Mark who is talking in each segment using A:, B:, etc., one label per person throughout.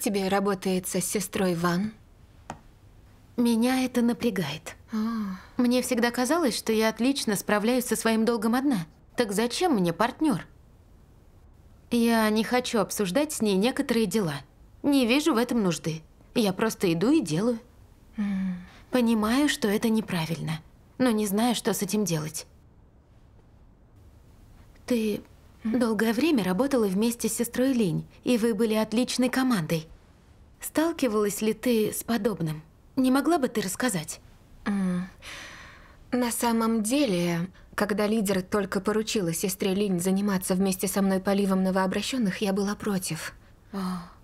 A: тебе работается с сестрой Ван? Меня это напрягает. А. Мне всегда казалось, что я отлично справляюсь со своим долгом одна. Так зачем мне партнер? Я не хочу обсуждать с ней некоторые дела. Не вижу в этом нужды. Я просто иду и делаю. Понимаю, что это неправильно, но не знаю, что с этим делать. Ты Долгое время работала вместе с сестрой Линь, и вы были отличной командой. Сталкивалась ли ты с подобным? Не могла бы ты рассказать? На самом деле, когда лидер только поручила сестре
B: Линь заниматься вместе со мной поливом новообращенных, я была против. Oh.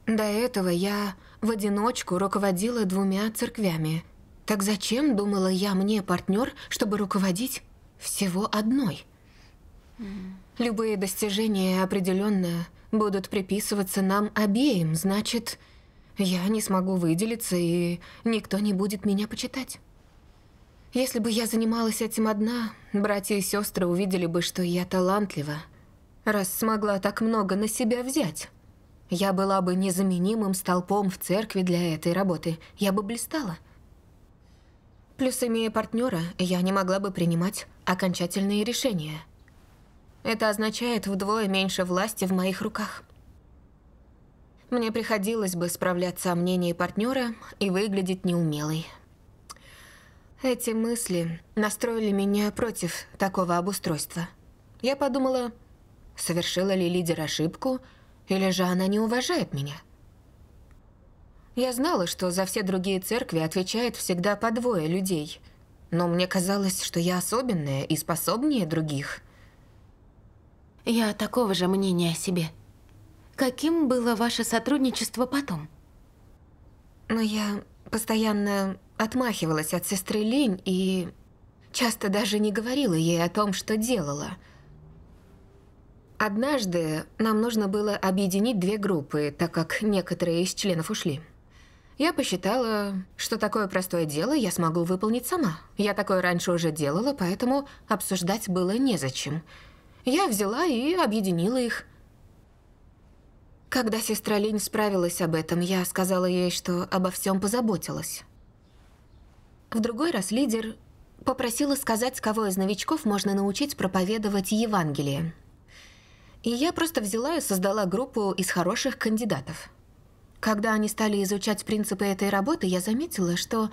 B: До этого я в одиночку руководила двумя церквями. Так зачем, думала я, мне партнер, чтобы руководить всего одной? Mm. Любые достижения определенно будут приписываться нам обеим, значит, я не смогу выделиться, и никто не будет меня почитать. Если бы я занималась этим одна, братья и сестры увидели бы, что я талантлива, раз смогла так много на себя взять. Я была бы незаменимым столпом в церкви для этой работы, я бы блистала. Плюс, имея партнера, я не могла бы принимать окончательные решения – это означает вдвое меньше власти в моих руках. Мне приходилось бы справляться о мнении партнера и выглядеть неумелой. Эти мысли настроили меня против такого обустройства. Я подумала, совершила ли лидер ошибку, или же она не уважает меня. Я знала, что за все другие церкви отвечает всегда по двое людей,
A: но мне казалось, что я особенная и способнее других – я такого же мнения о себе. Каким было ваше сотрудничество потом? Ну, я постоянно отмахивалась от сестры Линь
B: и часто даже не говорила ей о том, что делала. Однажды нам нужно было объединить две группы, так как некоторые из членов ушли. Я посчитала, что такое простое дело я смогу выполнить сама. Я такое раньше уже делала, поэтому обсуждать было незачем. зачем. Я взяла и объединила их. Когда сестра Линь справилась об этом, я сказала ей, что обо всем позаботилась. В другой раз лидер попросила сказать, кого из новичков можно научить проповедовать Евангелие. И я просто взяла и создала группу из хороших кандидатов. Когда они стали изучать принципы этой работы, я заметила, что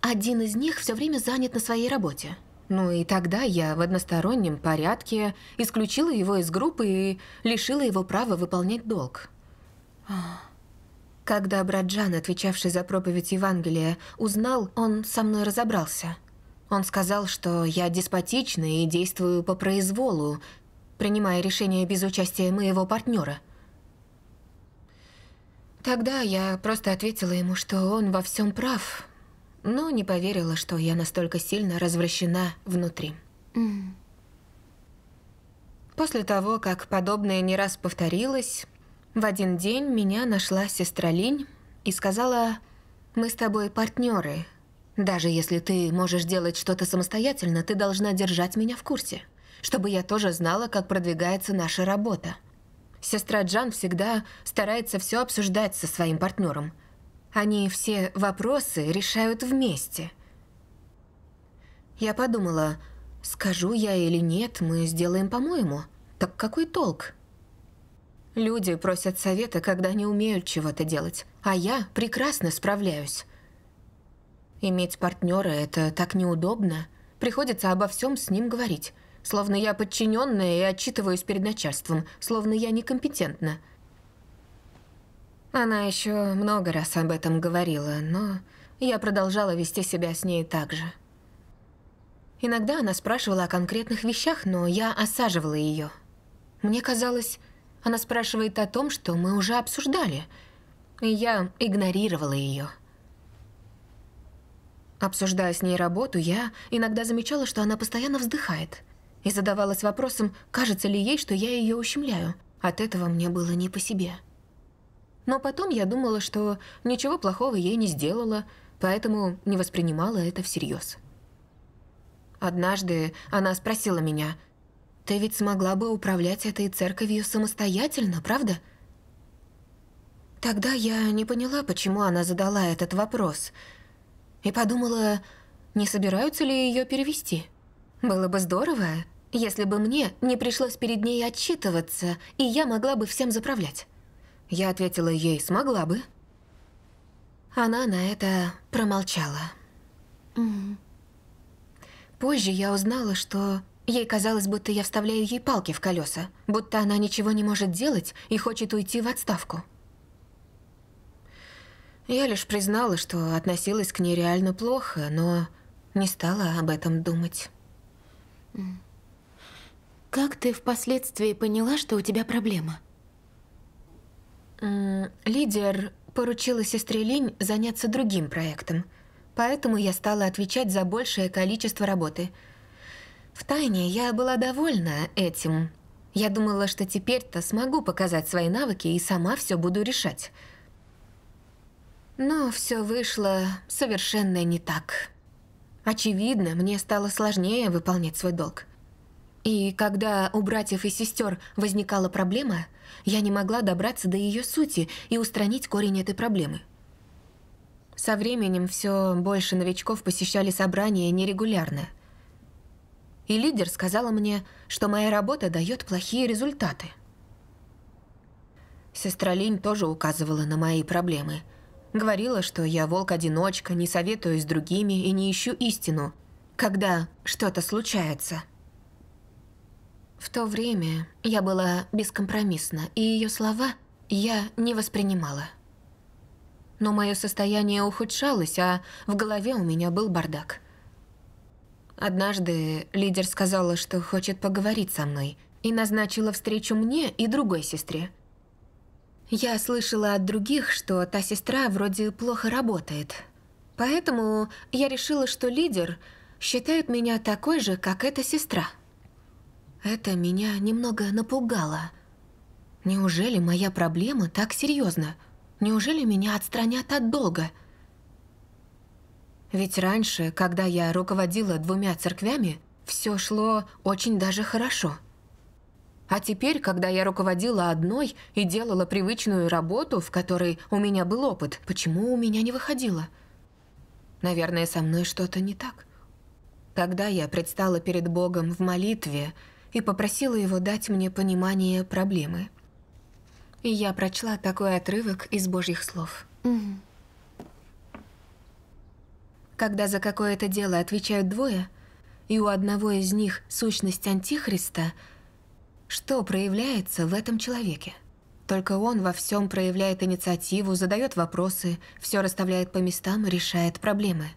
B: один из них все время занят на своей работе – ну и тогда я в одностороннем порядке исключила его из группы и лишила его права выполнять долг. Когда брат Джан, отвечавший за проповедь Евангелия, узнал, он со мной разобрался. Он сказал, что я деспотична и действую по произволу, принимая решения без участия моего партнера. Тогда я просто ответила ему, что он во всем прав, но не поверила, что я настолько сильно развращена внутри. После того, как подобное не раз повторилось, в один день меня нашла сестра Линь и сказала, «Мы с тобой партнеры. Даже если ты можешь делать что-то самостоятельно, ты должна держать меня в курсе, чтобы я тоже знала, как продвигается наша работа». Сестра Джан всегда старается все обсуждать со своим партнером – они все вопросы решают вместе. Я подумала, скажу я или нет, мы сделаем по-моему. Так какой толк? Люди просят совета, когда не умеют чего-то делать, а я прекрасно справляюсь. Иметь партнера это так неудобно. Приходится обо всем с ним говорить. Словно я подчиненная и отчитываюсь перед начальством, словно я некомпетентна. Она еще много раз об этом говорила, но я продолжала вести себя с ней так же. Иногда она спрашивала о конкретных вещах, но я осаживала ее. Мне казалось, она спрашивает о том, что мы уже обсуждали, и я игнорировала ее. Обсуждая с ней работу, я иногда замечала, что она постоянно вздыхает, и задавалась вопросом, кажется ли ей, что я ее ущемляю. От этого мне было не по себе. Но потом я думала, что ничего плохого ей не сделала, поэтому не воспринимала это всерьез. Однажды она спросила меня, «Ты ведь смогла бы управлять этой церковью самостоятельно, правда?» Тогда я не поняла, почему она задала этот вопрос, и подумала, не собираются ли ее перевести. Было бы здорово, если бы мне не пришлось перед ней отчитываться, и я могла бы всем заправлять. Я ответила ей «смогла бы». Она на это промолчала. Угу. Позже я узнала, что ей казалось, будто я вставляю ей палки в колеса, будто она ничего не может делать и хочет уйти в отставку. Я лишь признала, что относилась к ней реально плохо, но не
A: стала об этом думать. Как ты впоследствии поняла, что у тебя проблема? Лидер
B: поручила сестре Линь заняться другим проектом, поэтому я стала отвечать за большее количество работы. Втайне я была довольна этим. Я думала, что теперь-то смогу показать свои навыки и сама все буду решать. Но все вышло совершенно не так. Очевидно, мне стало сложнее выполнять свой долг. И когда у братьев и сестер возникала проблема, я не могла добраться до ее сути и устранить корень этой проблемы. Со временем все больше новичков посещали собрания нерегулярно. И лидер сказала мне, что моя работа дает плохие результаты. Сестра Линь тоже указывала на мои проблемы. Говорила, что я волк-одиночка, не советуюсь с другими и не ищу истину, когда что-то случается. В то время я была бескомпромиссна, и ее слова я не воспринимала. Но мое состояние ухудшалось, а в голове у меня был бардак. Однажды лидер сказала, что хочет поговорить со мной, и назначила встречу мне и другой сестре. Я слышала от других, что та сестра вроде плохо работает. Поэтому я решила, что лидер считает меня такой же, как эта сестра. Это меня немного напугало. Неужели моя проблема так серьезна? Неужели меня отстранят от долга? Ведь раньше, когда я руководила двумя церквями, все шло очень даже хорошо. А теперь, когда я руководила одной и делала привычную работу, в которой у меня был опыт, почему у меня не выходило? Наверное, со мной что-то не так. Когда я предстала перед Богом в молитве – и попросила его дать мне понимание проблемы. И я прочла такой отрывок из Божьих слов. Угу. Когда за какое-то дело отвечают двое, и у одного из них сущность Антихриста, что проявляется в этом человеке? Только он во всем проявляет инициативу, задает вопросы, все расставляет по местам, решает проблемы.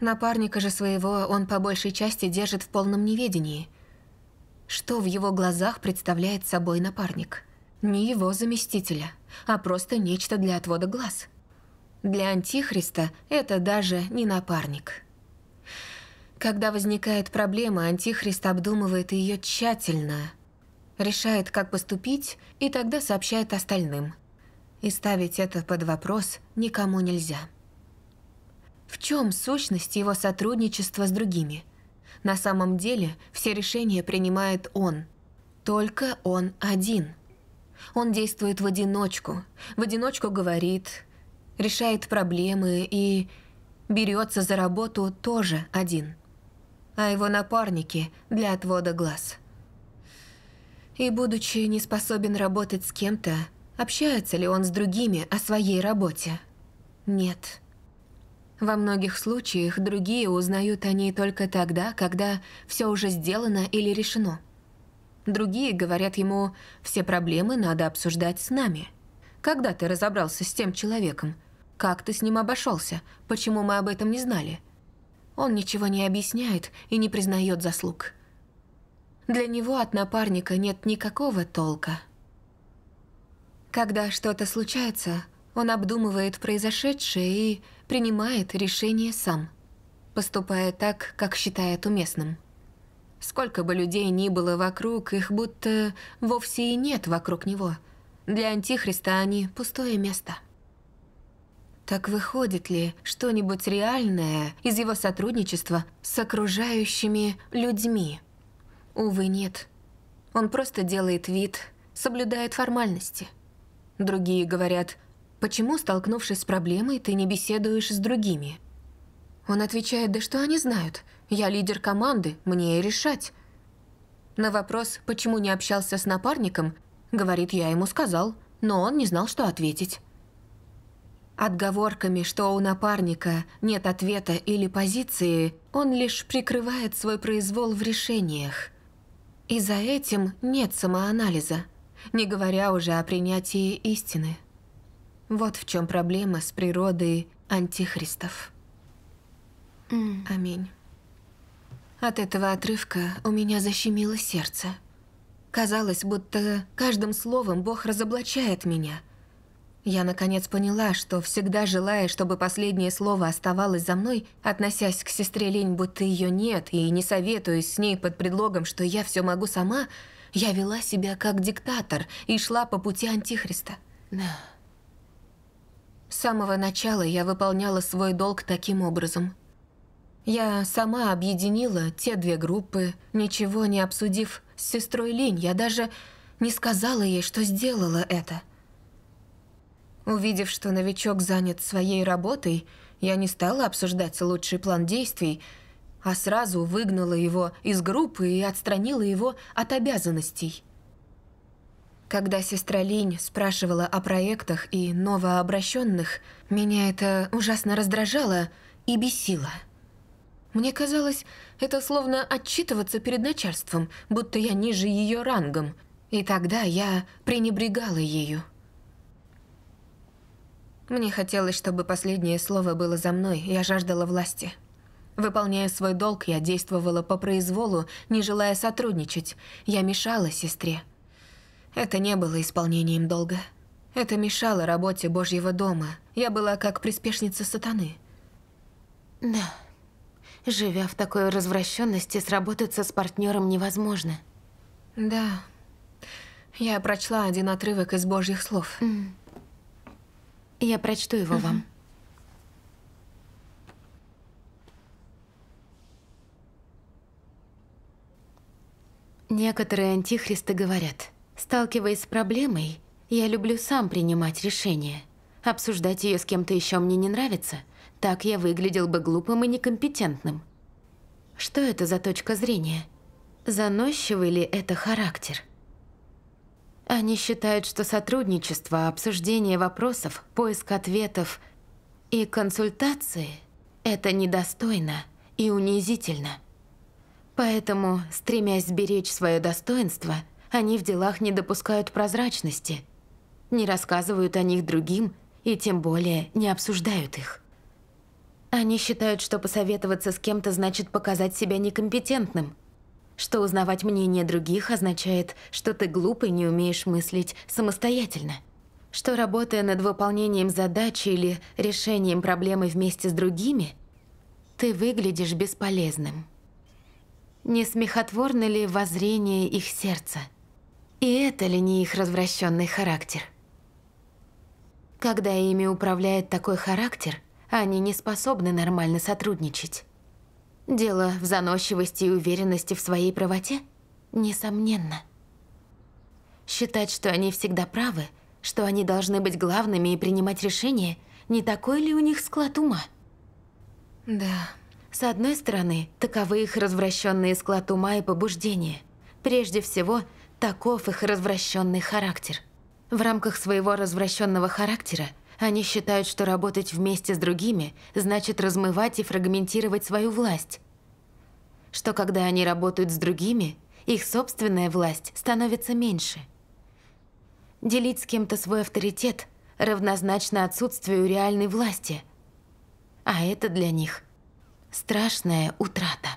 B: Напарника же своего он по большей части держит в полном неведении – что в его глазах представляет собой напарник. Не его заместителя, а просто нечто для отвода глаз. Для Антихриста это даже не напарник. Когда возникает проблема, Антихрист обдумывает ее тщательно, решает, как поступить, и тогда сообщает остальным. И ставить это под вопрос никому нельзя. В чем сущность его сотрудничества с другими – на самом деле все решения принимает он. Только он один. Он действует в одиночку, в одиночку говорит, решает проблемы и берется за работу тоже один. А его напарники для отвода глаз. И будучи не способен работать с кем-то, общается ли он с другими о своей работе? Нет. Во многих случаях другие узнают о ней только тогда, когда все уже сделано или решено. Другие говорят ему, все проблемы надо обсуждать с нами. Когда ты разобрался с тем человеком? Как ты с ним обошелся? Почему мы об этом не знали? Он ничего не объясняет и не признает заслуг. Для него от напарника нет никакого толка. Когда что-то случается, он обдумывает произошедшее и принимает решение сам, поступая так, как считает уместным. Сколько бы людей ни было вокруг, их будто вовсе и нет вокруг него. Для Антихриста они – пустое место. Так выходит ли что-нибудь реальное из его сотрудничества с окружающими людьми? Увы, нет. Он просто делает вид, соблюдает формальности. Другие говорят – Почему, столкнувшись с проблемой, ты не беседуешь с другими? Он отвечает, да что они знают? Я лидер команды, мне и решать. На вопрос, почему не общался с напарником, говорит, я ему сказал, но он не знал, что ответить. Отговорками, что у напарника нет ответа или позиции, он лишь прикрывает свой произвол в решениях. И за этим нет самоанализа, не говоря уже о принятии истины. Вот в чем проблема с природой антихристов. Mm. Аминь. От этого отрывка у меня защемило сердце. Казалось, будто каждым словом Бог разоблачает меня. Я наконец поняла, что всегда желая, чтобы последнее слово оставалось за мной, относясь к сестре Лень, будто ее нет, и не советуясь с ней под предлогом, что я все могу сама, я вела себя как диктатор и шла по пути Антихриста. Да. С самого начала я выполняла свой долг таким образом. Я сама объединила те две группы, ничего не обсудив с сестрой Линь. Я даже не сказала ей, что сделала это. Увидев, что новичок занят своей работой, я не стала обсуждать лучший план действий, а сразу выгнала его из группы и отстранила его от обязанностей. Когда сестра Линь спрашивала о проектах и новообращенных, меня это ужасно раздражало и бесило. Мне казалось, это словно отчитываться перед начальством, будто я ниже ее рангом, и тогда я пренебрегала ею. Мне хотелось, чтобы последнее слово было за мной, я жаждала власти. Выполняя свой долг, я действовала по произволу, не желая сотрудничать. Я мешала сестре. Это не было исполнением долга. Это мешало работе Божьего дома.
A: Я была как приспешница сатаны. Да. Живя в такой развращенности, сработаться с партнером невозможно.
B: Да. Я прочла один отрывок из Божьих слов. Mm.
A: Я прочту его mm -hmm. вам. Некоторые антихристы говорят – Сталкиваясь с проблемой, я люблю сам принимать решения. Обсуждать ее с кем-то еще мне не нравится. Так я выглядел бы глупым и некомпетентным. Что это за точка зрения? Заносчивый ли это характер? Они считают, что сотрудничество, обсуждение вопросов, поиск ответов и консультации – это недостойно и унизительно. Поэтому, стремясь беречь свое достоинство – они в делах не допускают прозрачности, не рассказывают о них другим и тем более не обсуждают их. Они считают, что посоветоваться с кем-то значит показать себя некомпетентным, что узнавать мнение других означает, что ты глуп и не умеешь мыслить самостоятельно, что работая над выполнением задачи или решением проблемы вместе с другими, ты выглядишь бесполезным. Не смехотворно ли воззрение их сердца? И это ли не их развращенный характер? Когда ими управляет такой характер, они не способны нормально сотрудничать. Дело в заносчивости и уверенности в своей правоте? Несомненно. Считать, что они всегда правы, что они должны быть главными и принимать решения, не такой ли у них склад ума? Да. С одной стороны, таковы их развращенные склад ума и побуждения. Прежде всего, Таков их развращенный характер. В рамках своего развращенного характера они считают, что работать вместе с другими значит размывать и фрагментировать свою власть. Что когда они работают с другими, их собственная власть становится меньше. Делить с кем-то свой авторитет равнозначно отсутствию реальной власти. А это для них страшная утрата.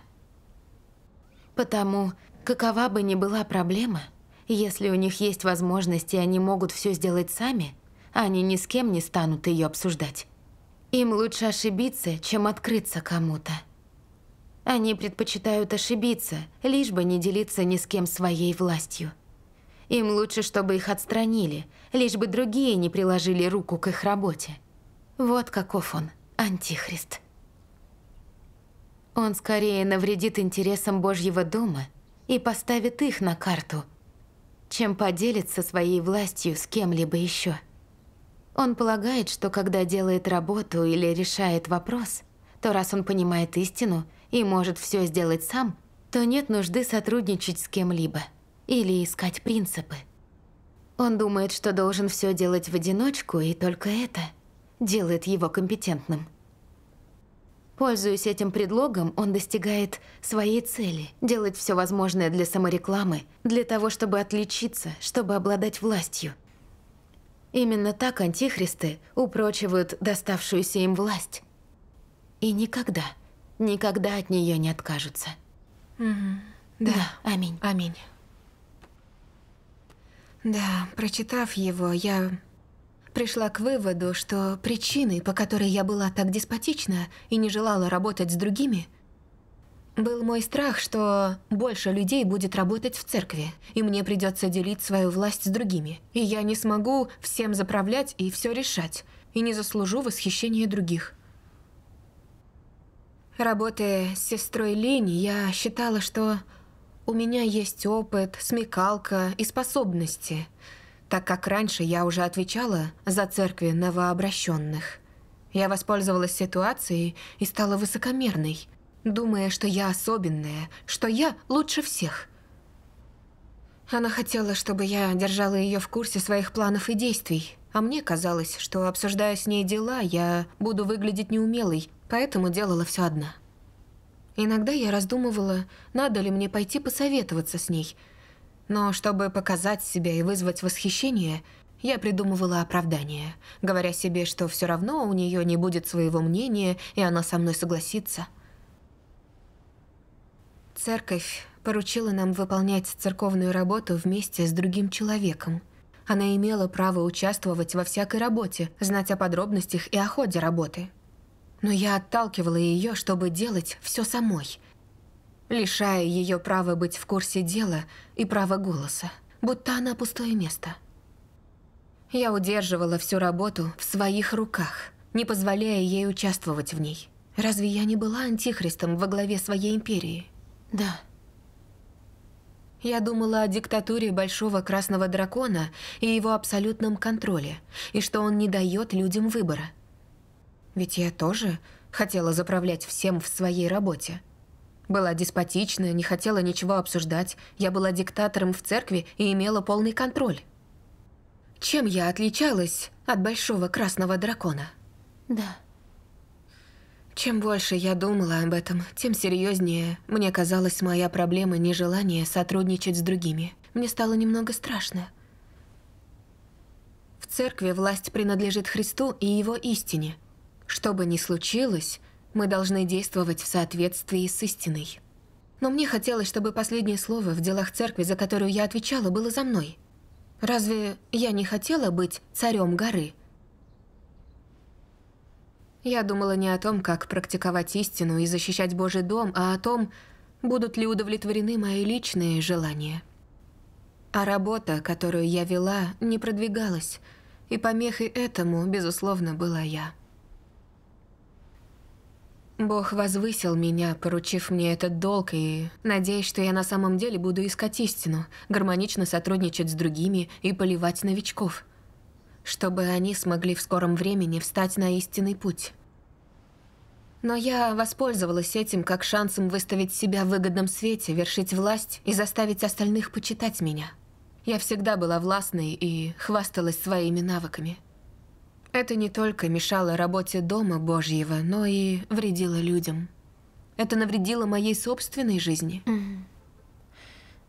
A: Потому, какова бы ни была проблема – если у них есть возможности, они могут все сделать сами, они ни с кем не станут ее обсуждать. Им лучше ошибиться, чем открыться кому-то. Они предпочитают ошибиться, лишь бы не делиться ни с кем своей властью. Им лучше, чтобы их отстранили, лишь бы другие не приложили руку к их работе. Вот каков он, антихрист. Он скорее навредит интересам Божьего дома и поставит их на карту, чем поделиться своей властью с кем-либо еще. Он полагает, что когда делает работу или решает вопрос, то раз он понимает истину и может все сделать сам, то нет нужды сотрудничать с кем-либо или искать принципы. Он думает, что должен все делать в одиночку, и только это делает его компетентным. Пользуясь этим предлогом, он достигает своей цели – делать все возможное для саморекламы, для того, чтобы отличиться, чтобы обладать властью. Именно так антихристы упрочивают доставшуюся им власть. И никогда, никогда от нее не откажутся. Угу. Да. да, аминь. Аминь.
B: Да, прочитав его, я пришла к выводу, что причиной, по которой я была так деспотична и не желала работать с другими, был мой страх, что больше людей будет работать в церкви, и мне придется делить свою власть с другими, и я не смогу всем заправлять и все решать, и не заслужу восхищения других. Работая с сестрой Лени, я считала, что у меня есть опыт, смекалка и способности – так как раньше я уже отвечала за церкви новообращенных. Я воспользовалась ситуацией и стала высокомерной, думая, что я особенная, что я лучше всех. Она хотела, чтобы я держала ее в курсе своих планов и действий, а мне казалось, что, обсуждая с ней дела, я буду выглядеть неумелой, поэтому делала все одна. Иногда я раздумывала, надо ли мне пойти посоветоваться с ней – но чтобы показать себя и вызвать восхищение, я придумывала оправдание, говоря себе, что все равно у нее не будет своего мнения, и она со мной согласится. Церковь поручила нам выполнять церковную работу вместе с другим человеком. Она имела право участвовать во всякой работе, знать о подробностях и о ходе работы. Но я отталкивала ее, чтобы делать все самой – лишая ее права быть в курсе дела и права голоса, будто она пустое место. Я удерживала всю работу в своих руках, не позволяя ей участвовать в ней. Разве я не была антихристом во главе своей империи? Да. Я думала о диктатуре Большого Красного Дракона и его абсолютном контроле, и что он не дает людям выбора. Ведь я тоже хотела заправлять всем в своей работе. Была деспотичная, не хотела ничего обсуждать. Я была диктатором в церкви и имела полный контроль. Чем я отличалась от большого красного дракона? Да. Чем больше я думала об этом, тем серьезнее мне казалась моя проблема нежелание сотрудничать с другими. Мне стало немного страшно. В церкви власть принадлежит Христу и его истине. Что бы ни случилось, мы должны действовать в соответствии с истиной. Но мне хотелось, чтобы последнее слово в делах церкви, за которую я отвечала, было за мной. Разве я не хотела быть царем горы? Я думала не о том, как практиковать истину и защищать Божий дом, а о том, будут ли удовлетворены мои личные желания. А работа, которую я вела, не продвигалась, и помехой этому, безусловно, была я. Бог возвысил меня, поручив мне этот долг, и надеюсь, что я на самом деле буду искать истину, гармонично сотрудничать с другими и поливать новичков, чтобы они смогли в скором времени встать на истинный путь. Но я воспользовалась этим как шансом выставить себя в выгодном свете, вершить власть и заставить остальных почитать меня. Я всегда была властной и хвасталась своими навыками – это не только мешало работе Дома Божьего, но и вредило людям. Это навредило моей
A: собственной жизни.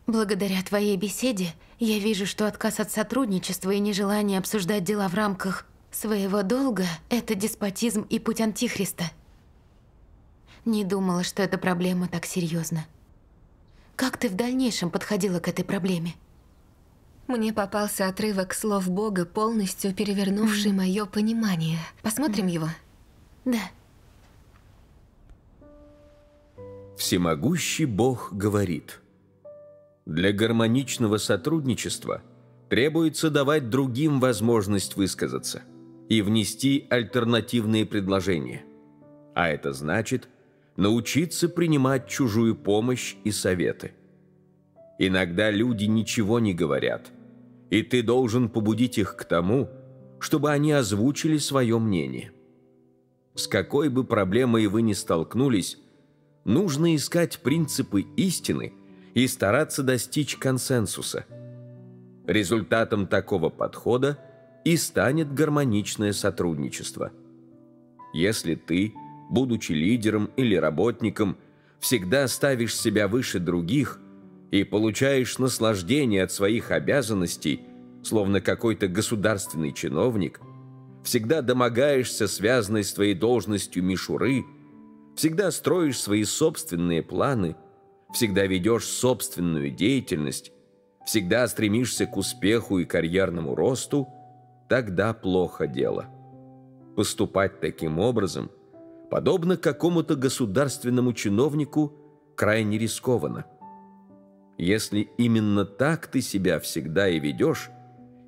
A: Благодаря твоей беседе я вижу, что отказ от сотрудничества и нежелание обсуждать дела в рамках своего долга – это деспотизм и путь Антихриста. Не думала, что эта проблема так серьезна. Как ты в дальнейшем подходила к этой проблеме?
B: Мне попался отрывок слов Бога, полностью перевернувший мое понимание. Посмотрим его? Да.
C: Всемогущий Бог говорит, для гармоничного сотрудничества требуется давать другим возможность высказаться и внести альтернативные предложения. А это значит научиться принимать чужую помощь и советы. Иногда люди ничего не говорят, и ты должен побудить их к тому, чтобы они озвучили свое мнение. С какой бы проблемой вы ни столкнулись, нужно искать принципы истины и стараться достичь консенсуса. Результатом такого подхода и станет гармоничное сотрудничество. Если ты, будучи лидером или работником, всегда ставишь себя выше других – и получаешь наслаждение от своих обязанностей, словно какой-то государственный чиновник, всегда домогаешься связанной с твоей должностью мишуры, всегда строишь свои собственные планы, всегда ведешь собственную деятельность, всегда стремишься к успеху и карьерному росту, тогда плохо дело. Поступать таким образом, подобно какому-то государственному чиновнику, крайне рискованно – если именно так ты себя всегда и ведешь,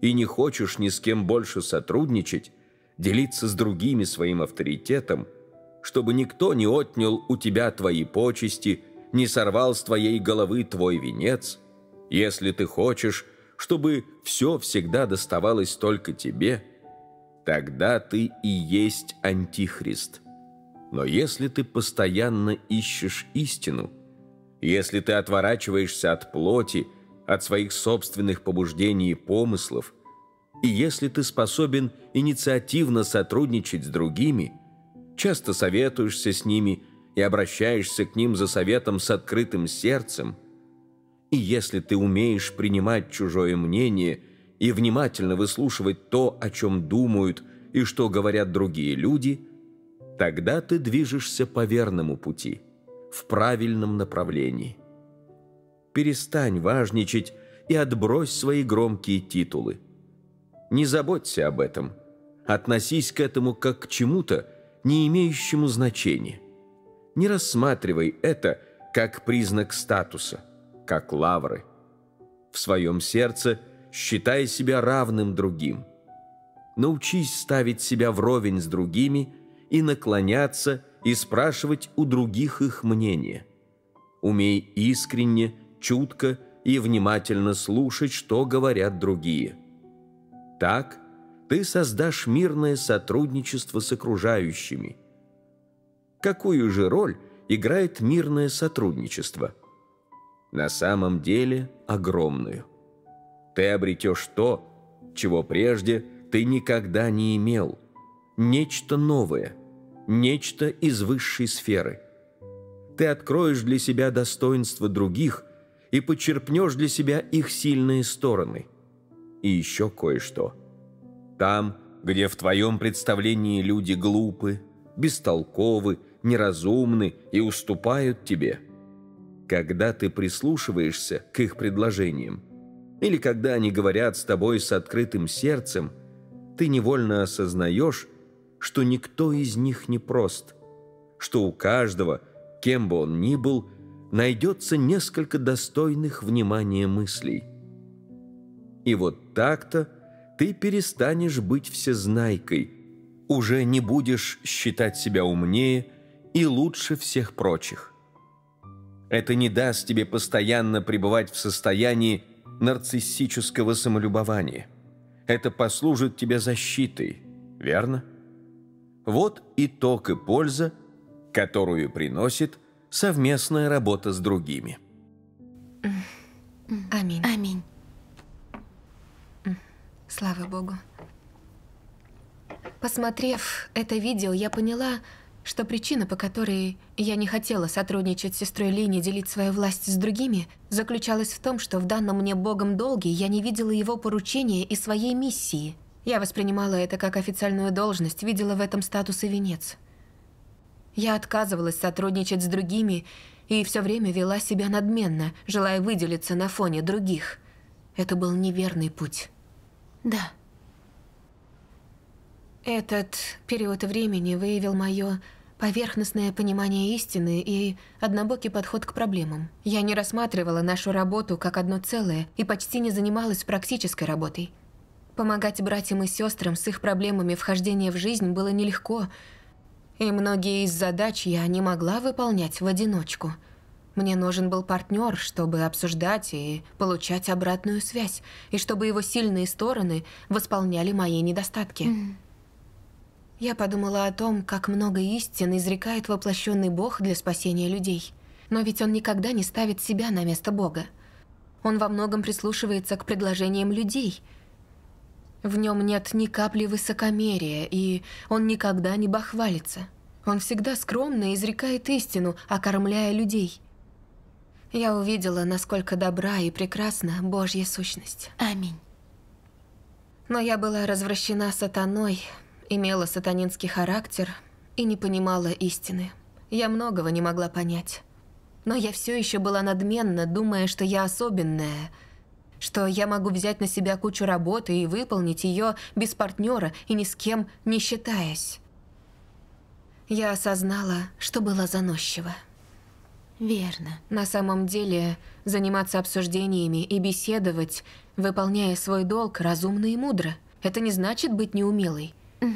C: и не хочешь ни с кем больше сотрудничать, делиться с другими своим авторитетом, чтобы никто не отнял у тебя твои почести, не сорвал с твоей головы твой венец, если ты хочешь, чтобы все всегда доставалось только тебе, тогда ты и есть антихрист. Но если ты постоянно ищешь истину – если ты отворачиваешься от плоти, от своих собственных побуждений и помыслов, и если ты способен инициативно сотрудничать с другими, часто советуешься с ними и обращаешься к ним за советом с открытым сердцем, и если ты умеешь принимать чужое мнение и внимательно выслушивать то, о чем думают и что говорят другие люди, тогда ты движешься по верному пути – в правильном направлении. Перестань важничать и отбрось свои громкие титулы. Не заботься об этом. Относись к этому как к чему-то, не имеющему значения. Не рассматривай это как признак статуса, как лавры. В своем сердце считай себя равным другим. Научись ставить себя вровень с другими и наклоняться – и спрашивать у других их мнение. Умей искренне, чутко и внимательно слушать, что говорят другие. Так ты создашь мирное сотрудничество с окружающими. Какую же роль играет мирное сотрудничество? На самом деле огромную. Ты обретешь то, чего прежде ты никогда не имел. Нечто новое – нечто из высшей сферы. Ты откроешь для себя достоинства других и подчерпнешь для себя их сильные стороны. И еще кое-что. Там, где в твоем представлении люди глупы, бестолковы, неразумны и уступают тебе. Когда ты прислушиваешься к их предложениям, или когда они говорят с тобой с открытым сердцем, ты невольно осознаешь, что никто из них не прост, что у каждого, кем бы он ни был, найдется несколько достойных внимания мыслей. И вот так-то ты перестанешь быть всезнайкой, уже не будешь считать себя умнее и лучше всех прочих. Это не даст тебе постоянно пребывать в состоянии нарциссического самолюбования. Это послужит тебе защитой, верно? Верно? Вот итог и польза, которую приносит совместная работа с другими.
A: Аминь. Аминь.
B: Слава Богу. Посмотрев это видео, я поняла, что причина, по которой я не хотела сотрудничать с сестрой Лини и делить свою власть с другими, заключалась в том, что в данном мне Богом долге я не видела его поручения и своей миссии – я воспринимала это как официальную должность, видела в этом статус и венец. Я отказывалась сотрудничать с другими и все время вела себя надменно, желая выделиться на фоне других. Это был неверный путь. Да. Этот период времени выявил мое поверхностное понимание истины и однобокий подход к проблемам. Я не рассматривала нашу работу как одно целое и почти не занималась практической работой. Помогать братьям и сестрам с их проблемами вхождения в жизнь было нелегко, и многие из задач я не могла выполнять в одиночку. Мне нужен был партнер, чтобы обсуждать и получать обратную связь, и чтобы его сильные стороны восполняли мои недостатки. Mm. Я подумала о том, как много истин изрекает воплощенный Бог для спасения людей. Но ведь он никогда не ставит себя на место Бога. Он во многом прислушивается к предложениям людей – в нем нет ни капли высокомерия, и он никогда не бахвалится. Он всегда скромно изрекает истину, окормляя людей. Я увидела, насколько добра и прекрасна Божья сущность. Аминь. Но я была развращена сатаной, имела сатанинский характер и не понимала истины. Я многого не могла понять. Но я все еще была надменна, думая, что я особенная – что я могу взять на себя кучу работы и выполнить ее без партнера и ни с кем не считаясь. Я осознала, что была заносчива. Верно. На самом деле, заниматься обсуждениями и беседовать, выполняя свой долг разумно и мудро, это не значит быть неумелой. Угу.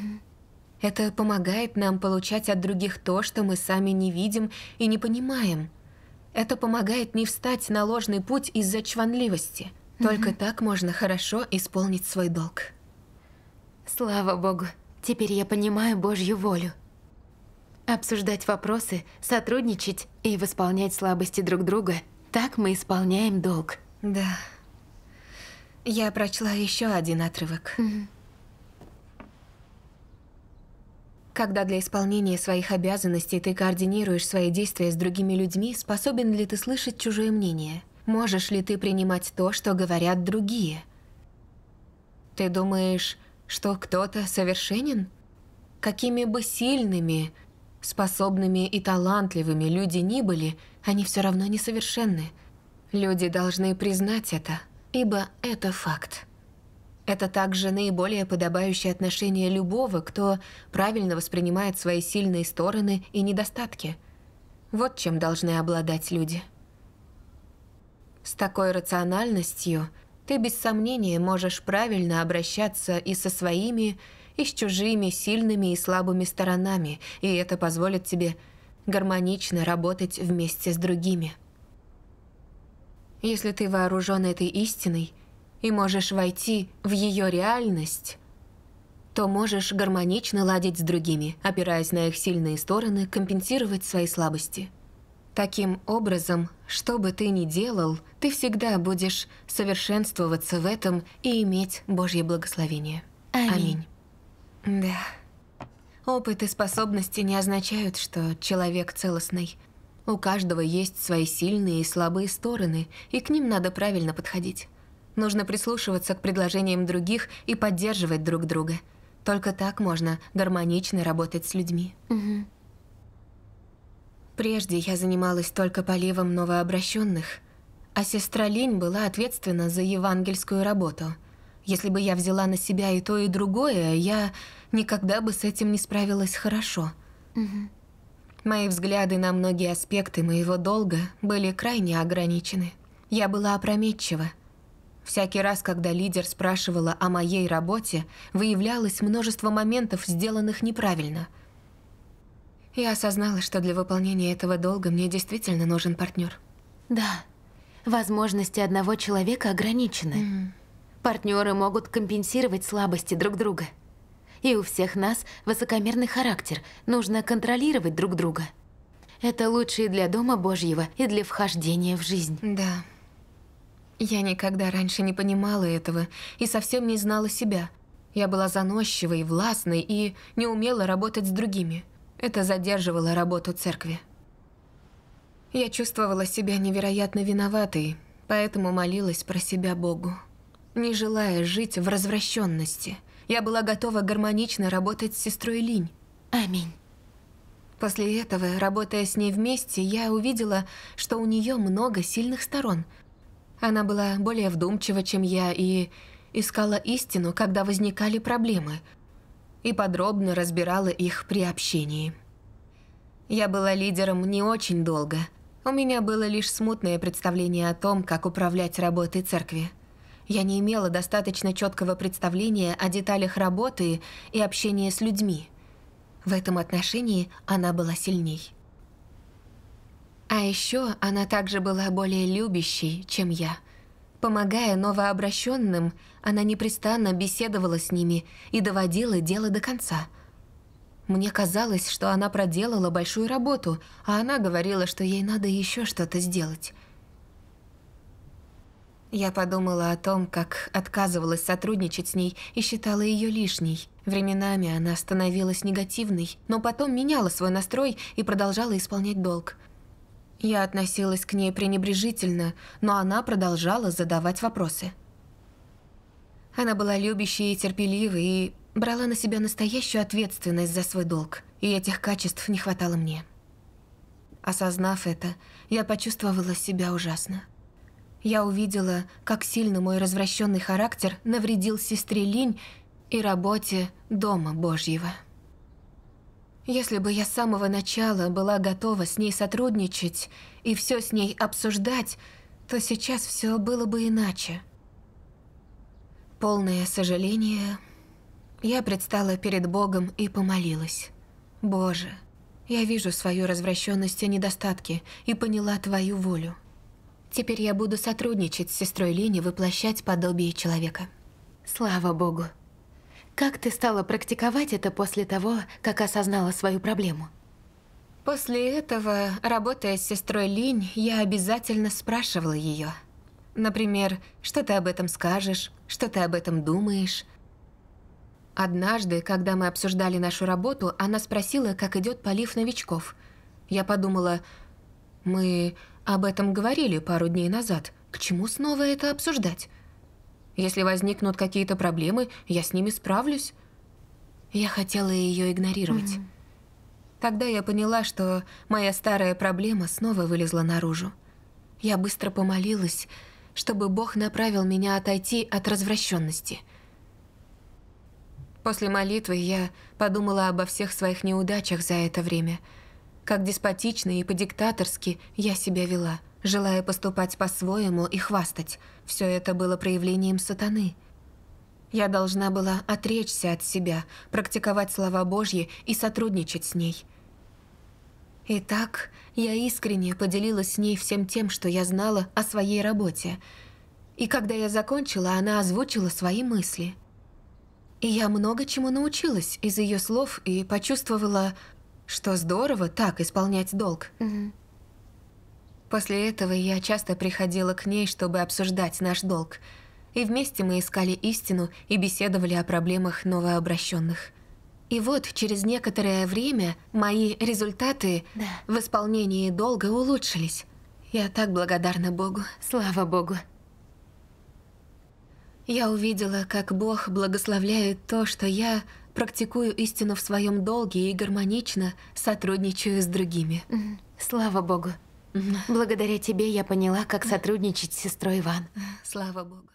B: Это помогает нам получать от других то, что мы сами не видим и не понимаем. Это помогает не встать на ложный путь из-за чванливости – только так можно хорошо исполнить свой долг.
A: Слава Богу, теперь я понимаю Божью волю. Обсуждать вопросы, сотрудничать и восполнять слабости друг друга – так мы исполняем долг. Да. Я прочла
B: еще один отрывок. Угу. Когда для исполнения своих обязанностей ты координируешь свои действия с другими людьми, способен ли ты слышать чужое мнение – Можешь ли ты принимать то, что говорят другие? Ты думаешь, что кто-то совершенен? Какими бы сильными, способными и талантливыми люди ни были, они все равно несовершенны. Люди должны признать это, ибо это факт. Это также наиболее подобающее отношение любого, кто правильно воспринимает свои сильные стороны и недостатки. Вот чем должны обладать люди. С такой рациональностью ты без сомнения можешь правильно обращаться и со своими, и с чужими сильными и слабыми сторонами, и это позволит тебе гармонично работать вместе с другими. Если ты вооружен этой истиной и можешь войти в ее реальность, то можешь гармонично ладить с другими, опираясь на их сильные стороны, компенсировать свои слабости – Таким образом, что бы ты ни делал, ты всегда будешь совершенствоваться в этом и иметь Божье благословение. Аминь. Аминь. Да. Опыт и способности не означают, что человек целостный. У каждого есть свои сильные и слабые стороны, и к ним надо правильно подходить. Нужно прислушиваться к предложениям других и поддерживать друг друга. Только так можно гармонично работать с людьми. Угу. Прежде я занималась только поливом новообращенных, а сестра Линь была ответственна за евангельскую работу. Если бы я взяла на себя и то, и другое, я никогда бы с этим не справилась хорошо. Угу. Мои взгляды на многие аспекты моего долга были крайне ограничены. Я была опрометчива. Всякий раз, когда лидер спрашивала о моей работе, выявлялось множество моментов, сделанных неправильно – я осознала, что для выполнения этого долга мне действительно нужен партнер.
A: Да. Возможности одного человека ограничены. Mm. Партнеры могут компенсировать слабости друг друга. И у всех нас высокомерный характер. Нужно контролировать друг друга. Это лучше и для Дома Божьего, и для вхождения в жизнь. Да. Я никогда раньше не понимала этого и
B: совсем не знала себя. Я была заносчивой, властной и не умела работать с другими. Это задерживало работу церкви. Я чувствовала себя невероятно виноватой, поэтому молилась про себя Богу. Не желая жить в развращенности, я была готова гармонично работать с сестрой Линь. Аминь. После этого, работая с ней вместе, я увидела, что у нее много сильных сторон. Она была более вдумчива, чем я, и искала истину, когда возникали проблемы – и подробно разбирала их при общении. Я была лидером не очень долго. У меня было лишь смутное представление о том, как управлять работой церкви. Я не имела достаточно четкого представления о деталях работы и общения с людьми. В этом отношении она была сильней. А еще она также была более любящей, чем я – Помогая новообращенным, она непрестанно беседовала с ними и доводила дело до конца. Мне казалось, что она проделала большую работу, а она говорила, что ей надо еще что-то сделать. Я подумала о том, как отказывалась сотрудничать с ней и считала ее лишней. Временами она становилась негативной, но потом меняла свой настрой и продолжала исполнять долг – я относилась к ней пренебрежительно, но она продолжала задавать вопросы. Она была любящей и терпеливой, и брала на себя настоящую ответственность за свой долг, и этих качеств не хватало мне. Осознав это, я почувствовала себя ужасно. Я увидела, как сильно мой развращенный характер навредил сестре Линь и работе Дома Божьего. Если бы я с самого начала была готова с ней сотрудничать и все с ней обсуждать, то сейчас все было бы иначе. Полное сожаление, я предстала перед Богом и помолилась. «Боже, я вижу свою развращенность и недостатки и поняла Твою волю.
A: Теперь я буду сотрудничать с сестрой Лини, воплощать подобие человека. Слава Богу!» Как ты стала практиковать это после того, как осознала свою проблему?
B: После этого, работая с сестрой Линь, я обязательно спрашивала ее. Например, что ты об этом скажешь, что ты об этом думаешь. Однажды, когда мы обсуждали нашу работу, она спросила, как идет полив новичков. Я подумала, мы об этом говорили пару дней назад, к чему снова это обсуждать? Если возникнут какие-то проблемы, я с ними справлюсь. Я хотела ее игнорировать. Mm Тогда я поняла, что моя старая проблема снова вылезла наружу. Я быстро помолилась, чтобы Бог направил меня отойти от развращенности. После молитвы я подумала обо всех своих неудачах за это время, как деспотично и по-диктаторски я себя вела – желая поступать по-своему и хвастать. Все это было проявлением сатаны. Я должна была отречься от себя, практиковать слова Божьи и сотрудничать с ней. Итак, я искренне поделилась с ней всем тем, что я знала о своей работе. И когда я закончила, она озвучила свои мысли. И я много чему научилась из ее слов и почувствовала, что здорово так исполнять долг. Mm После этого я часто приходила к ней, чтобы обсуждать наш долг. И вместе мы искали истину и беседовали о проблемах новообращенных. И вот через некоторое время мои результаты да. в исполнении долга улучшились. Я так благодарна Богу. Слава Богу. Я увидела, как Бог благословляет то, что я практикую истину в своем долге и гармонично
A: сотрудничаю с другими. Слава Богу. Благодаря тебе я поняла, как сотрудничать с сестрой Иван.
B: Слава Богу.